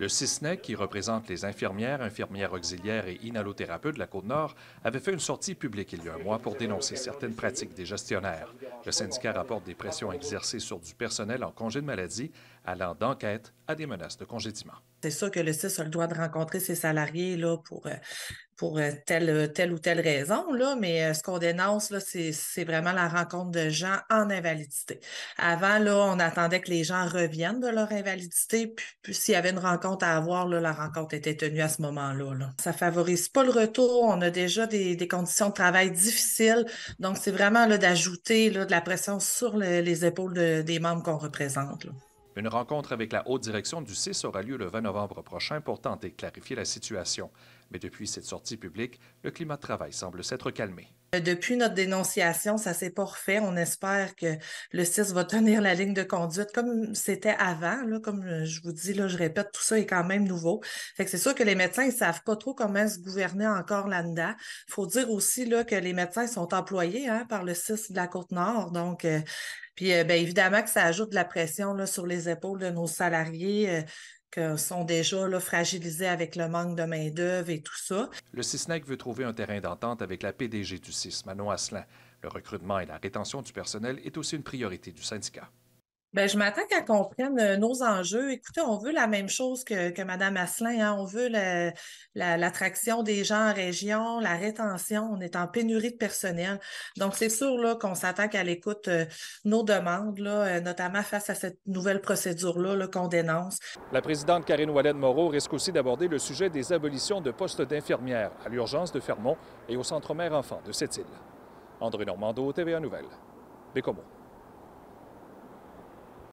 Le CISNEC, qui représente les infirmières, infirmières auxiliaires et inhalothérapeutes de la Côte-Nord, avait fait une sortie publique il y a un mois pour dénoncer certaines pratiques des gestionnaires. Le syndicat rapporte des pressions exercées sur du personnel en congé de maladie allant d'enquête à des menaces de congédiement. C'est sûr que le CIS a le droit de rencontrer ses salariés là, pour, euh, pour euh, telle, ou telle raison, là, mais euh, ce qu'on dénonce, c'est, vraiment la rencontre de gens en invalidité. Avant, là, on attendait que les gens reviennent de leur invalidité, puis, s'il y avait une rencontre à avoir, la rencontre était tenue à ce moment-là. Ça Ça favorise pas le retour, on a déjà des, conditions de travail difficiles, donc c'est vraiment d'ajouter de la pression sur les épaules des membres qu'on représente. Une rencontre avec la haute direction du CIS aura lieu le 20 novembre prochain pour tenter de clarifier la situation. Mais depuis cette sortie publique, le climat de travail semble s'être calmé. Euh, depuis notre dénonciation, ça s'est pas refait. On espère que le CIS va tenir la ligne de conduite comme c'était avant. comme euh, je vous dis, je répète, tout ça est quand même nouveau. Fait que c'est sûr que les médecins, ne savent pas trop comment se gouverner encore là-dedans. Il faut dire aussi là, que les médecins sont employés hein, par le CIS de la Côte-Nord. Donc, euh, puis euh, ben, évidemment que ça ajoute de la pression sur les épaules de nos salariés. Euh, qui sont déjà là, fragilisés avec le manque de main-d'œuvre et tout ça. Le CISNEC veut trouver un terrain d'entente avec la PDG du CIS, Manon Asselin. Le recrutement et la rétention du personnel est aussi une priorité du syndicat. Bien, je m'attends qu'elle comprenne euh, nos enjeux. Écoutez, on veut la même chose que, que Mme Asselin. Hein. On veut l'attraction des gens en région, la rétention. On est en pénurie de personnel. Donc, c'est sûr là, qu'on s'attaque à l'écoute euh, nos demandes, là, euh, notamment face à cette nouvelle procédure-là qu'on dénonce. La présidente Karine Ouellet-Moreau risque aussi d'aborder le sujet des abolitions de postes d'infirmières à l'urgence de Fermont et au Centre Mère Enfant de cette île. André Normando, TVA Nouvelles, Bécomo.